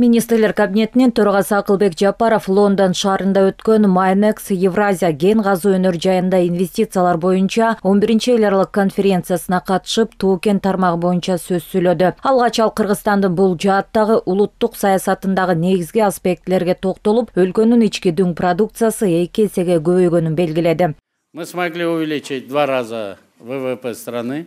министрлер кабинетінен төрагасы Ақылбек жапаров лондон шарында өткен майнекс евразия ген казуу өнер жайында инвестициялар бойынша 11 биринчи эл конференциясына катышып токен тармағы бойынша сөз сөйледі алгач ал кыргызстандын бұл жааттагы улуттук саясатындағы негизги аспектилерге токтолуп өлкөнүн ички дүң продукциясы екесеге эсеге көбөйгөнүн мы смогли увеличить два раза ввп страны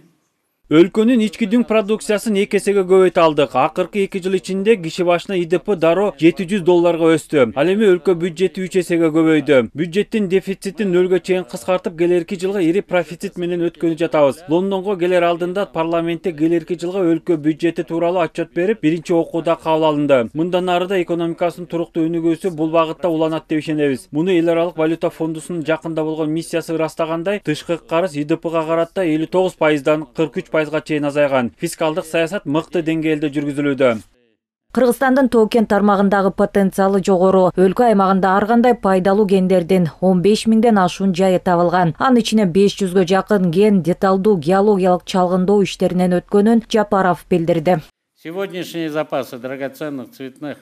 Өлкөнүн ички дүң продукциясын эки эсеге көбөйтө алдык. Акыркы 2 жыл ичинде киши башына ИДП дароо 700 долларга өстү. Ал эми өлкө бюджети 3 эсеге көбөйдү. Бюджеттин дефицитин нөлгө чейин кыскартып, келерки жылга ири профицит менен өткөнү жатабыз. Лондонго келер алдында парламентте келерки жылга өлкө бюджети тууралуу отчет берип, биринчи окууда кабыл алынды. Мындан ары да экономикасынын туруктуу өнүгүүсү бул багытта уланат деп ишенебиз. Муну эл аралык валюта фондусунун жакында болгон миссиясы ырастагандай, тышкы карыз ИДПга карата 59%дан 43 пайызга чейин азайган фискалдык саясат мыкты деңгээлде жүргүзүлүүдө кыргызстандын тоо кен тармагындагы потенциалы жогору өлкө аймагында ар кандай пайдалуу кендердин он беш миңден ашуун жайы табылган анын ичинен беш жүзгө жакын ген деталдуу геологиялык чалгындоо иштеринен өткөнүн жапаров билдирди сегодняшние запасы драгоценных цветных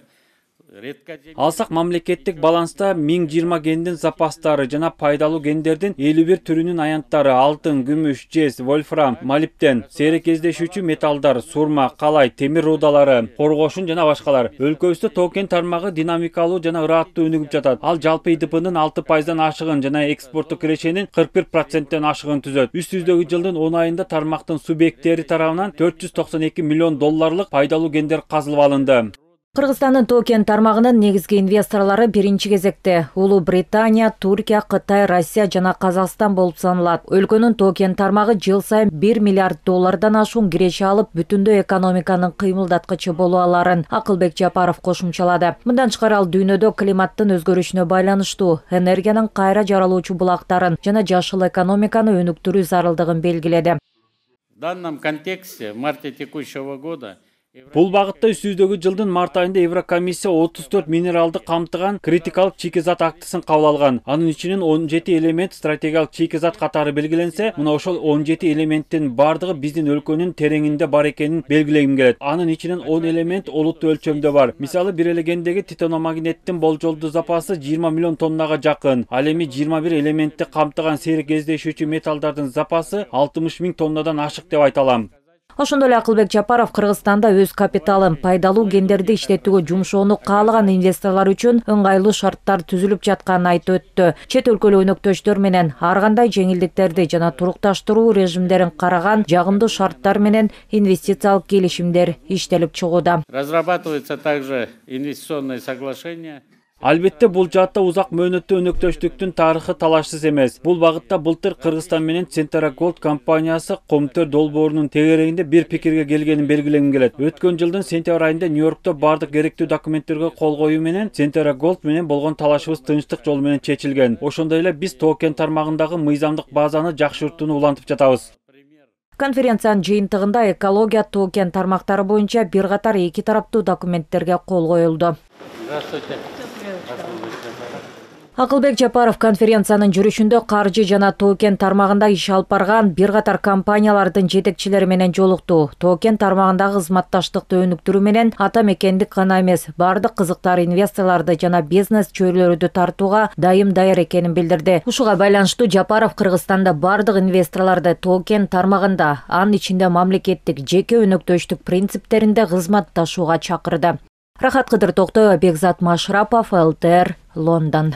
Алсақ мамлекеттік баланста миң гендін запастары жана пайдалуу гендердин 51 бир аянттары алтын күмүш жез вольфрам Малиптен, сейре кездешүүчү металлдар сурма қалай, темир рудалары коргошун жана башқалар өлкөбүздө токен тармағы динамикалу жана ырааттуу өнүгүп жатат ал жалпы идпнын 6 пайыздан ашыгын жана экспорттук кирешенин 41 бир проценттен ашыгын түзөт үстүбүздөгү жылдын он айында тармактын субъекттери тарабынан 492 миллион долларлық пайдалуу гендер казылып алынды кыргызстандын тоо кен тармагынын негизги инвесторлору биринчи кезекте улуу британия туркия кытай россия жана казакстан болуп саналат өлкөнүн тоо кен тармагы жыл сайын бир миллиард доллардан ашуун киреше алып бүтүндөй экономиканын кыймылдаткычы боло аларын акылбек жапаров кошумчалады мындан тышкары ал дүйнөдө климаттын өзгөрүшүнө байланыштуу энергиянын кайра жаралуучу булактарын жана жашыл экономиканы өнүктүрүү зарылдыгын белгиледи в данном контексте в марте текущего года Бұл бағытта үстіздегі жылдың март айында Еврокомиссия 34 минералды қамтыған критикалық чекезат актысын қаулалған. Анын Аның ішінен 17 элемент стратегиялық чекезат қатары белгіленсе, мына ошол 17 элементтен бардығы біздің өлкөнің тереңінде бар екенін белгілегім келеді. Анын ішінен 10 элемент олықты өлчемді бар. Мисалы бірелегендегі титаномагниттин болжолдуу запасы 20 миллион тоннаға жақын. Ал 21 қамтыған сейрек металдардың запасы 60 тоннадан ашық деп ошондой эле акылбек жапаров кыргызстанда өз капиталын пайдалуу гендерди иштетүүгө жумшоону каалаган инвесторлор үчүн ыңгайлуу шарттар түзүлүп жатканын айтып өттү чет өлкөлүк өнөктөштөр менен ар кандай жеңилдиктерди жана турукташтыруу режимдерин караган жагымдуу шарттар менен инвестициялык келишимдер иштелип чыгууда разрабатываются также инвестиционные соглашения албетте бул жаатта узак мөөнөттүү өнөктөштүктүн тарыхы талашсыз эмес бул багытта былтыр кыргызстан менен центара голд компаниясы комтөр долбоорунун тегерегинде бир пикирге келгенін белгиленген келет өткөн жылдын сентябрь айында нью йоркто баардык керектүү документтерге кол коюу менен центара голд менен болгон талашыбыз тынчтык жолу менен чечилген ошондой эле биз токен тармагындагы мыйзамдык базаны жакшыртууну улантып жатабыз конференциянын жыйынтыгында экология токен тармактары боюнча бир катар эки тараптуу документтерге кол коюлду акылбек жапаров конференциянын жүрүшүндө каржы жана тоо кен тармагында иш алып барган бир катар компаниялардын жетекчилери менен жолукту тоо кен тармагындагы кызматташтыкты өнүктүрүү менен ата мекендик гана эмес баардык кызыктар инвесторлорду жана бизнес чөйрөлөрдү тартууга дайым даяр экенин билдирди ушуга байланыштуу жапаров кыргызстанда баардык инвесторлорду тоо кен тармагында анын ичинде мамлекеттик жеке өнөктөштүк принциптеринде кызматташууга чакырды рахат кыдыр кыдыртоктоева бекзат машрапов лтр лондон